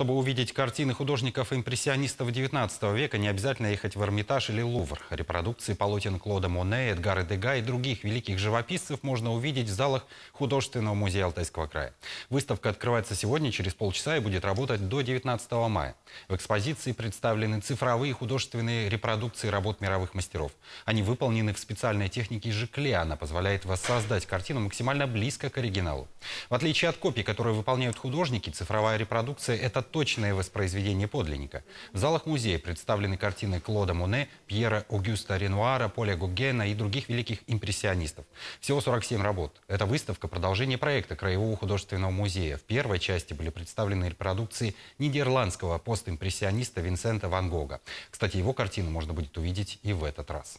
Чтобы увидеть картины художников-импрессионистов XIX века, не обязательно ехать в Эрмитаж или Лувр. Репродукции полотен Клода Моне, Эдгара Дега и других великих живописцев можно увидеть в залах Художественного музея Алтайского края. Выставка открывается сегодня, через полчаса, и будет работать до 19 мая. В экспозиции представлены цифровые художественные репродукции работ мировых мастеров. Они выполнены в специальной технике Жикле. Она позволяет воссоздать картину максимально близко к оригиналу. В отличие от копий, которые выполняют художники, цифровая репродукция – это точное воспроизведение подлинника. В залах музея представлены картины Клода Моне, Пьера Огюста Ренуара, Поля Гогена и других великих импрессионистов. Всего 47 работ. Это выставка – продолжение проекта Краевого художественного музея. В первой части были представлены репродукции нидерландского постимпрессиониста Винсента Ван Гога. Кстати, его картину можно будет увидеть и в этот раз.